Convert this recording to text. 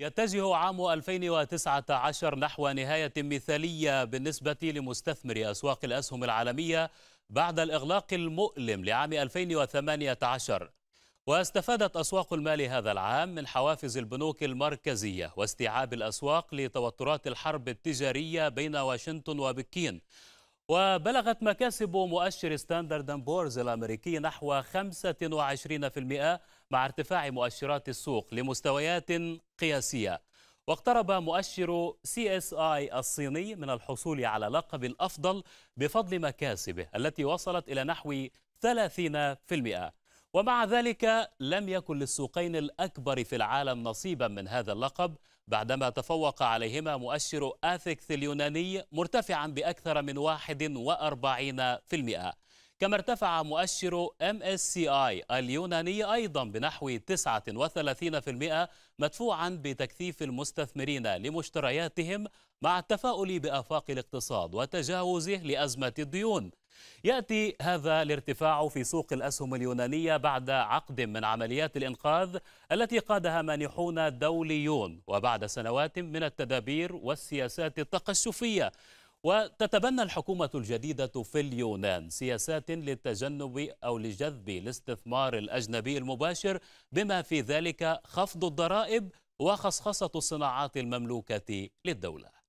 يتجه عام 2019 نحو نهاية مثالية بالنسبة لمستثمري أسواق الأسهم العالمية بعد الإغلاق المؤلم لعام 2018 واستفادت أسواق المال هذا العام من حوافز البنوك المركزية واستيعاب الأسواق لتوترات الحرب التجارية بين واشنطن وبكين وبلغت مكاسب مؤشر ستاندرد بورز الأمريكي نحو 25% مع ارتفاع مؤشرات السوق لمستويات قياسية واقترب مؤشر سي اس اي الصيني من الحصول على لقب الأفضل بفضل مكاسبه التي وصلت إلى نحو 30% ومع ذلك لم يكن للسوقين الأكبر في العالم نصيبا من هذا اللقب بعدما تفوق عليهما مؤشر آثكس اليوناني مرتفعا بأكثر من 41% كما ارتفع مؤشر MSCI اليوناني أيضا بنحو 39% مدفوعا بتكثيف المستثمرين لمشترياتهم مع التفاؤل بآفاق الاقتصاد وتجاوزه لأزمة الديون يأتي هذا الارتفاع في سوق الأسهم اليونانية بعد عقد من عمليات الإنقاذ التي قادها مانحون دوليون وبعد سنوات من التدابير والسياسات التقشفية وتتبنى الحكومة الجديدة في اليونان سياسات للتجنب أو لجذب الاستثمار الأجنبي المباشر بما في ذلك خفض الضرائب وخصخصة الصناعات المملوكة للدولة